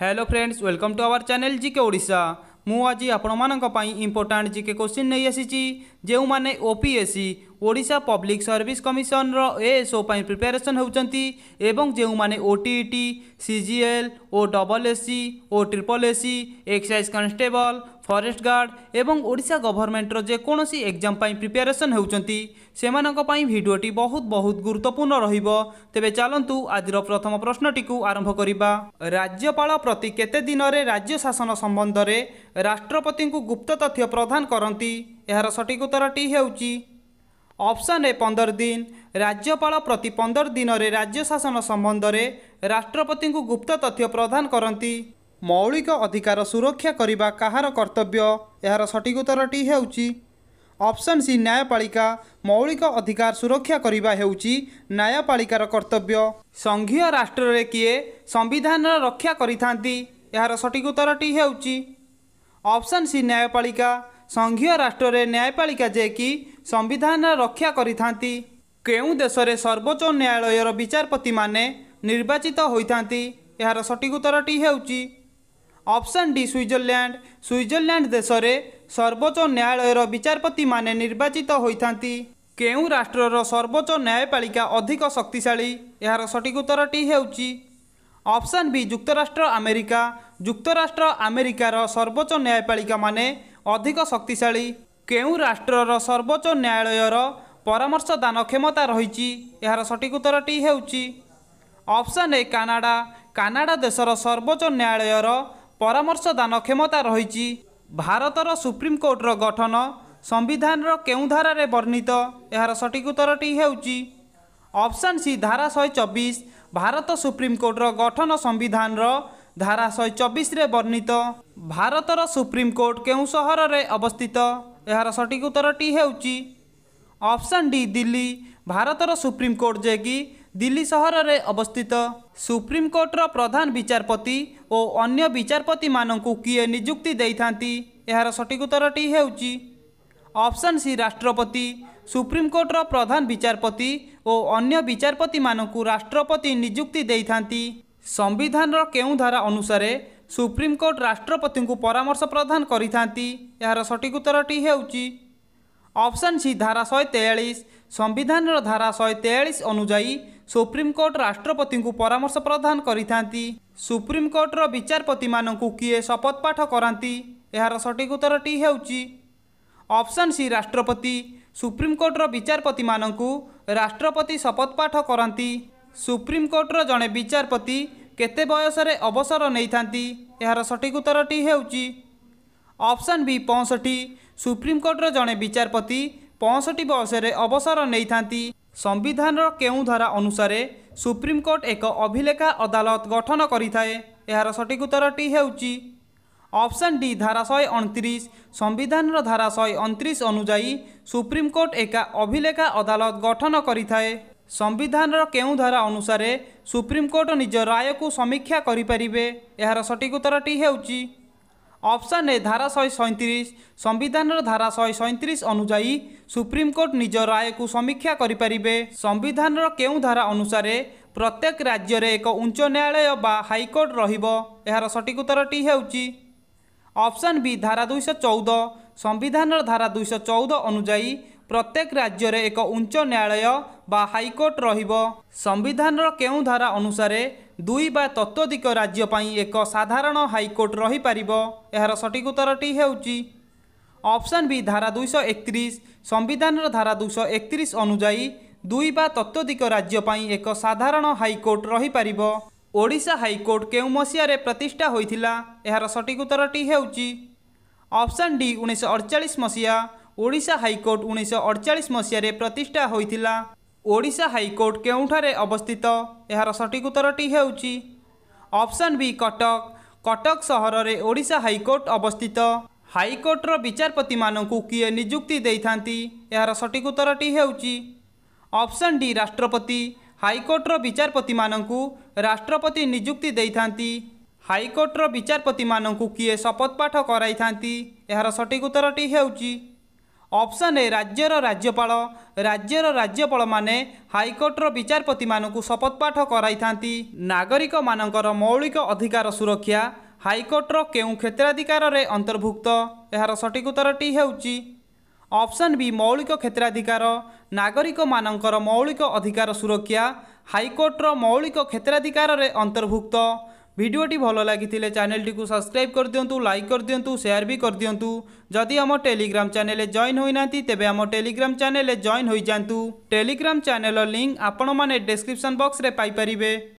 hello friends welcome to our channel GK ओडा मुझे आपण मानी इंपोर्टाट जीके क्वेश्चन नहीं आसी जो मैंने ओपीएससी ଓଡ଼ିଶା ପବ୍ଲିକ୍ ସର୍ଭିସ୍ କମିଶନର ଏଏସ୍ଓ ପାଇଁ ପ୍ରିପାରେସନ୍ ହେଉଛନ୍ତି ଏବଂ ଯେଉଁମାନେ O T E T C G L O double S C O triple S C excise constable forest guard ଏବଂ ଓଡ଼ିଶା ଗଭର୍ଣ୍ଣମେଣ୍ଟର ଯେକୌଣସି ଏକ୍ଜାମ୍ ପାଇଁ ପ୍ରିପାରେସନ୍ ହେଉଛନ୍ତି ସେମାନଙ୍କ ପାଇଁ ଭିଡ଼ିଓଟି ବହୁତ ବହୁତ ଗୁରୁତ୍ୱପୂର୍ଣ୍ଣ ରହିବ ତେବେ ଚାଲନ୍ତୁ ଆଜିର ପ୍ରଥମ ପ୍ରଶ୍ନଟିକୁ ଆରମ୍ଭ କରିବା ରାଜ୍ୟପାଳ ପ୍ରତି କେତେ ଦିନରେ ରାଜ୍ୟ ଶାସନ ସମ୍ବନ୍ଧରେ ରାଷ୍ଟ୍ରପତିଙ୍କୁ ଗୁପ୍ତ ତଥ୍ୟ ପ୍ରଦାନ କରନ୍ତି ଏହାର ସଠିକ୍ ଉତ୍ତରଟି ହେଉଛି ଅପସନ୍ ଏ ପନ୍ଦର ଦିନ ରାଜ୍ୟପାଳ ପ୍ରତି ପନ୍ଦର ଦିନରେ ରାଜ୍ୟ ଶାସନ ସମ୍ବନ୍ଧରେ ରାଷ୍ଟ୍ରପତିଙ୍କୁ ଗୁପ୍ତ ତଥ୍ୟ ପ୍ରଦାନ କରନ୍ତି ମୌଳିକ ଅଧିକାର ସୁରକ୍ଷା କରିବା କାହାର କର୍ତ୍ତବ୍ୟ ଏହାର ସଠିକ ଉତ୍ତରଟି ହେଉଛି ଅପସନ୍ ସି ନ୍ୟାୟପାଳିକା ମୌଳିକ ଅଧିକାର ସୁରକ୍ଷା କରିବା ହେଉଛି ନ୍ୟାୟପାଳିକାର କର୍ତ୍ତବ୍ୟ ସଂଘୀୟ ରାଷ୍ଟ୍ରରେ କିଏ ସମ୍ବିଧାନର ରକ୍ଷା କରିଥାନ୍ତି ଏହାର ସଠିକ ଉତ୍ତରଟି ହେଉଛି ଅପସନ୍ ସି ନ୍ୟାୟପାଳିକା ସଂଘୀୟ ରାଷ୍ଟ୍ରରେ ନ୍ୟାୟପାଳିକା ଯେ କି ସମ୍ବିଧାନ ରକ୍ଷା କରିଥାନ୍ତି କେଉଁ ଦେଶରେ ସର୍ବୋଚ୍ଚ ନ୍ୟାୟାଳୟର ବିଚାରପତିମାନେ ନିର୍ବାଚିତ ହୋଇଥାନ୍ତି ଏହାର ସଠିକ ଉତ୍ତରଟି ହେଉଛି ଅପସନ୍ ଡି ସୁଇଜରଲ୍ୟାଣ୍ଡ ସୁଇଜରଲ୍ୟାଣ୍ଡ ଦେଶରେ ସର୍ବୋଚ୍ଚ ନ୍ୟାୟାଳୟର ବିଚାରପତିମାନେ ନିର୍ବାଚିତ ହୋଇଥାନ୍ତି କେଉଁ ରାଷ୍ଟ୍ରର ସର୍ବୋଚ୍ଚ ନ୍ୟାୟପାଳିକା ଅଧିକ ଶକ୍ତିଶାଳୀ ଏହାର ସଠିକ ଉତ୍ତରଟି ହେଉଛି ଅପସନ୍ ବି ଯୁକ୍ତରାଷ୍ଟ୍ର ଆମେରିକା ଯୁକ୍ତରାଷ୍ଟ୍ର ଆମେରିକାର ସର୍ବୋଚ୍ଚ ନ୍ୟାୟପାଳିକାମାନେ ଅଧିକ ଶକ୍ତିଶାଳୀ କେଉଁ ରାଷ୍ଟ୍ରର ସର୍ବୋଚ୍ଚ ନ୍ୟାୟାଳୟର ପରାମର୍ଶ ଦାନ କ୍ଷମତା ରହିଛି ଏହାର ସଠିକ ଉତ୍ତରଟି ହେଉଛି ଅପସନ୍ ଏ କାନାଡ଼ା କାନାଡ଼ା ଦେଶର ସର୍ବୋଚ୍ଚ ନ୍ୟାୟାଳୟର ପରାମର୍ଶ ଦାନ କ୍ଷମତା ରହିଛି ଭାରତର ସୁପ୍ରିମକୋର୍ଟର ଗଠନ ସମ୍ବିଧାନର କେଉଁ ଧାରାରେ ବର୍ଣ୍ଣିତ ଏହାର ସଠିକ ଉତ୍ତରଟି ହେଉଛି ଅପସନ୍ ସି ଧାରା ଶହେ ଚବିଶ ଭାରତ ସୁପ୍ରିମକୋର୍ଟର ଗଠନ ସମ୍ବିଧାନର ଧାରା ଶହେ ଚବିଶରେ ବର୍ଣ୍ଣିତ ଭାରତର ସୁପ୍ରିମକୋର୍ଟ କେଉଁ ସହରରେ ଅବସ୍ଥିତ ଏହାର ସଠିକ ଉତ୍ତର ଟି ହେଉଛି ଅପସନ୍ ଡି ଦିଲ୍ଲୀ ଭାରତର ସୁପ୍ରିମକୋର୍ଟ ଯିଏକି ଦିଲ୍ଲୀ ସହରରେ ଅବସ୍ଥିତ ସୁପ୍ରିମକୋର୍ଟର ପ୍ରଧାନ ବିଚାରପତି ଓ ଅନ୍ୟ ବିଚାରପତିମାନଙ୍କୁ କିଏ ନିଯୁକ୍ତି ଦେଇଥାନ୍ତି ଏହାର ସଠିକ ଉତ୍ତର ଟି ହେଉଛି ଅପସନ୍ ସି ରାଷ୍ଟ୍ରପତି ସୁପ୍ରିମକୋର୍ଟର ପ୍ରଧାନ ବିଚାରପତି ଓ ଅନ୍ୟ ବିଚାରପତିମାନଙ୍କୁ ରାଷ୍ଟ୍ରପତି ନିଯୁକ୍ତି ଦେଇଥାନ୍ତି ସମ୍ବିଧାନର କେଉଁ ଧାରା ଅନୁସାରେ ସୁପ୍ରିମକୋର୍ଟ ରାଷ୍ଟ୍ରପତିଙ୍କୁ ପରାମର୍ଶ ପ୍ରଦାନ କରିଥାନ୍ତି ଏହାର ସଠିକ ଉତ୍ତରଟି ହେଉଛି ଅପସନ୍ ସି ଧାରା ଶହେ ତେୟାଳିଶ ସମ୍ବିଧାନର ଧାରା ଶହେ ତେୟାଳିଶ ଅନୁଯାୟୀ ସୁପ୍ରିମକୋର୍ଟ ରାଷ୍ଟ୍ରପତିଙ୍କୁ ପରାମର୍ଶ ପ୍ରଦାନ କରିଥାନ୍ତି ସୁପ୍ରିମକୋର୍ଟର ବିଚାରପତିମାନଙ୍କୁ କିଏ ଶପଥପାଠ କରାନ୍ତି ଏହାର ସଠିକ ଉତ୍ତରଟି ହେଉଛି ଅପସନ୍ ସି ରାଷ୍ଟ୍ରପତି ସୁପ୍ରିମକୋର୍ଟର ବିଚାରପତିମାନଙ୍କୁ ରାଷ୍ଟ୍ରପତି ଶପଥପାଠ କରାନ୍ତି ସୁପ୍ରିମକୋର୍ଟର ଜଣେ ବିଚାରପତି କେତେ ବୟସରେ ଅବସର ନେଇଥାନ୍ତି ଏହାର ସଠିକ୍ ଉତ୍ତରଟି ହେଉଛି ଅପସନ୍ ବି ପଞ୍ଚଷଠି ସୁପ୍ରିମକୋର୍ଟର ଜଣେ ବିଚାରପତି ପଞ୍ଚଷଠି ବୟସରେ ଅବସର ନେଇଥାନ୍ତି ସମ୍ବିଧାନର କେଉଁ ଧାରା ଅନୁସାରେ ସୁପ୍ରିମକୋର୍ଟ ଏକ ଅଭିଲେଖା ଅଦାଲତ ଗଠନ କରିଥାଏ ଏହାର ସଠିକ୍ ଉତ୍ତରଟି ହେଉଛି ଅପସନ୍ ଡି ଧାରା ଶହେ ଅଣତିରିଶ ସମ୍ବିଧାନର ଧାରା ଶହେ ଅଣତିରିଶ ଅନୁଯାୟୀ ସୁପ୍ରିମକୋର୍ଟ ଏକ ଅଭିଲେଖା ଅଦାଲତ ଗଠନ କରିଥାଏ ସମ୍ବିଧାନର କେଉଁ ଧାରା ଅନୁସାରେ ସୁପ୍ରିମକୋର୍ଟ ନିଜ ରାୟକୁ ସମୀକ୍ଷା କରିପାରିବେ ଏହାର ସଠିକ ଉତ୍ତରଟି ହେଉଛି ଅପସନ୍ ଏ ଧାରା ଶହେ ସଇଁତିରିଶ ସମ୍ବିଧାନର ଧାରା ଶହେ ସଇଁତିରିଶ ଅନୁଯାୟୀ ସୁପ୍ରିମକୋର୍ଟ ନିଜ ରାୟକୁ ସମୀକ୍ଷା କରିପାରିବେ ସମ୍ବିଧାନର କେଉଁ ଧାରା ଅନୁସାରେ ପ୍ରତ୍ୟେକ ରାଜ୍ୟରେ ଏକ ଉଚ୍ଚ ନ୍ୟାୟାଳୟ ବା ହାଇକୋର୍ଟ ରହିବ ଏହାର ସଠିକ ଉତ୍ତରଟି ହେଉଛି ଅପସନ୍ ବି ଧାରା ଦୁଇଶହ ଚଉଦ ସମ୍ବିଧାନର ଧାରା ଦୁଇଶହ ଚଉଦ ଅନୁଯାୟୀ ପ୍ରତ୍ୟେକ ରାଜ୍ୟରେ ଏକ ଉଚ୍ଚ ନ୍ୟାୟାଳୟ ବା ହାଇକୋର୍ଟ ରହିବ ସମ୍ବିଧାନର କେଉଁ ଧାରା ଅନୁସାରେ ଦୁଇ ବା ତତ୍ତ୍ୱଧିକ ରାଜ୍ୟ ପାଇଁ ଏକ ସାଧାରଣ ହାଇକୋର୍ଟ ରହିପାରିବ ଏହାର ସଠିକ ଉତ୍ତରଟି ହେଉଛି ଅପସନ୍ ବି ଧାରା ଦୁଇଶହ ଏକତିରିଶ ସମ୍ବିଧାନର ଧାରା ଦୁଇଶହ ଏକତିରିଶ ଅନୁଯାୟୀ ଦୁଇ ବା ତତ୍ତ୍ୱଧିକ ରାଜ୍ୟ ପାଇଁ ଏକ ସାଧାରଣ ହାଇକୋର୍ଟ ରହିପାରିବ ଓଡ଼ିଶା ହାଇକୋର୍ଟ କେଉଁ ମସିହାରେ ପ୍ରତିଷ୍ଠା ହୋଇଥିଲା ଏହାର ସଠିକ ଉତ୍ତରଟି ହେଉଛି ଅପସନ୍ ଡି ଉଣେଇଶହ ଅଡ଼ଚାଳିଶ ମସିହା ଓଡ଼ିଶା ହାଇକୋର୍ଟ ଉଣେଇଶହ ଅଡ଼ଚାଳିଶ ମସିହାରେ ପ୍ରତିଷ୍ଠା ହୋଇଥିଲା ଓଡ଼ିଶା ହାଇକୋର୍ଟ କେଉଁଠାରେ ଅବସ୍ଥିତ ଏହାର ସଠିକ ଉତ୍ତରଟି ହେଉଛି ଅପସନ୍ ବି କଟକ କଟକ ସହରରେ ଓଡ଼ିଶା ହାଇକୋର୍ଟ ଅବସ୍ଥିତ ହାଇକୋର୍ଟର ବିଚାରପତିମାନଙ୍କୁ କିଏ ନିଯୁକ୍ତି ଦେଇଥାନ୍ତି ଏହାର ସଠିକ ଉତ୍ତରଟି ହେଉଛି ଅପସନ୍ ଡି ରାଷ୍ଟ୍ରପତି ହାଇକୋର୍ଟର ବିଚାରପତିମାନଙ୍କୁ ରାଷ୍ଟ୍ରପତି ନିଯୁକ୍ତି ଦେଇଥାନ୍ତି ହାଇକୋର୍ଟର ବିଚାରପତିମାନଙ୍କୁ କିଏ ଶପଥପାଠ କରାଇଥାନ୍ତି ଏହାର ସଠିକ ଉତ୍ତରଟି ହେଉଛି ଅପସନ୍ ଏ ରାଜ୍ୟର ରାଜ୍ୟପାଳ ରାଜ୍ୟର ରାଜ୍ୟପାଳମାନେ ହାଇକୋର୍ଟର ବିଚାରପତିମାନଙ୍କୁ ଶପଥପାଠ କରାଇଥାନ୍ତି ନାଗରିକମାନଙ୍କର ମୌଳିକ ଅଧିକାର ସୁରକ୍ଷା ହାଇକୋର୍ଟର କେଉଁ କ୍ଷେତ୍ରାଧିକାରରେ ଅନ୍ତର୍ଭୁକ୍ତ ଏହାର ସଠିକ ଉତ୍ତରଟି ହେଉଛି ଅପସନ୍ ବି ମୌଳିକ କ୍ଷେତ୍ରାଧିକାର ନାଗରିକମାନଙ୍କର ମୌଳିକ ଅଧିକାର ସୁରକ୍ଷା ହାଇକୋର୍ଟର ମୌଳିକ କ୍ଷେତ୍ରାଧିକାରରେ ଅନ୍ତର୍ଭୁକ୍ତ ভিডিওটি ভালো লাগিলে চ্যানেলটি সবসক্রাইব করে দিও লাইক করে দিও সেয়ার বি করে দিও যদি আমার টেলিগ্রাম চ্যানেল জয়েন হয়ে না তেবে আমার টেলিগ্রাম চ্যানেল জয়েন হয়ে যাতে টেলিগ্রাম চ্যানেল লিঙ্ক আপনার ডেসক্রিপশন বক্সরে পাইপারে